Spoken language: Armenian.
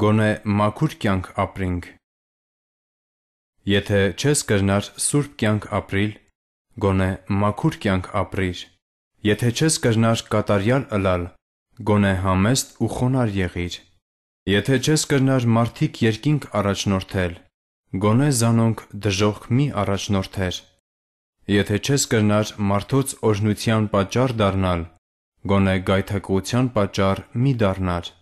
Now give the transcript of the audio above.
գոնե մաքուր կյանք ապրենք։ Եթե չես կրնար սուրբ կյանք ապրիլ, գոնե մաքուր կյանք ապրիր։ Եթե չես կրնար կատարյալ ըլալ, գոնե համեստ ու խոնար եղիր։ Եթե չես կրնար մարդիկ երկինք առաջնորդել, գոնե զանոնք դժողք մի առաջնորդեր։ Եթե չես կրնար մարդոց օրհնության պատճառ դառնալ, գոնե գայթակղության պատճառ մի դառնար։